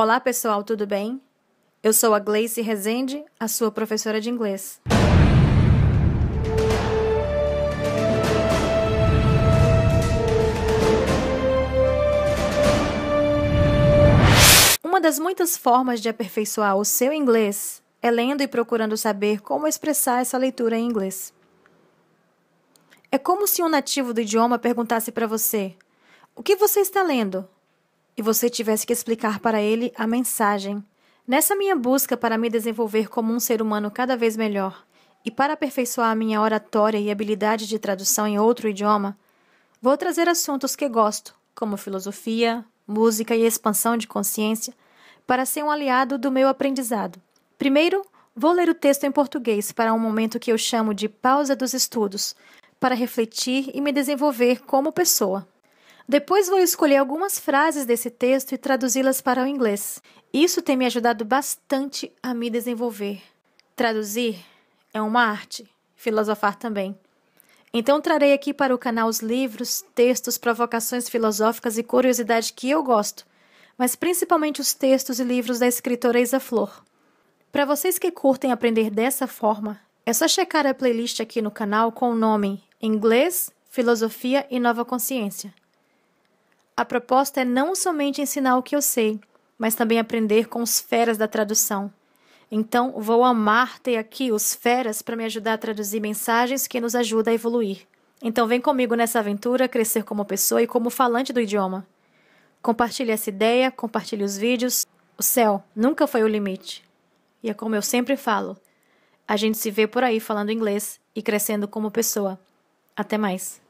Olá, pessoal, tudo bem? Eu sou a Gleice Rezende, a sua professora de inglês. Uma das muitas formas de aperfeiçoar o seu inglês é lendo e procurando saber como expressar essa leitura em inglês. É como se um nativo do idioma perguntasse para você: O que você está lendo? e você tivesse que explicar para ele a mensagem. Nessa minha busca para me desenvolver como um ser humano cada vez melhor e para aperfeiçoar a minha oratória e habilidade de tradução em outro idioma, vou trazer assuntos que gosto, como filosofia, música e expansão de consciência, para ser um aliado do meu aprendizado. Primeiro, vou ler o texto em português para um momento que eu chamo de pausa dos estudos, para refletir e me desenvolver como pessoa. Depois vou escolher algumas frases desse texto e traduzi-las para o inglês. Isso tem me ajudado bastante a me desenvolver. Traduzir é uma arte, filosofar também. Então trarei aqui para o canal os livros, textos, provocações filosóficas e curiosidade que eu gosto, mas principalmente os textos e livros da escritora Isa Flor. Para vocês que curtem aprender dessa forma, é só checar a playlist aqui no canal com o nome Inglês, Filosofia e Nova Consciência a proposta é não somente ensinar o que eu sei, mas também aprender com os feras da tradução. Então, vou amar ter aqui os feras para me ajudar a traduzir mensagens que nos ajudam a evoluir. Então, vem comigo nessa aventura, crescer como pessoa e como falante do idioma. Compartilhe essa ideia, compartilhe os vídeos. O céu nunca foi o limite. E é como eu sempre falo: a gente se vê por aí falando inglês e crescendo como pessoa. Até mais.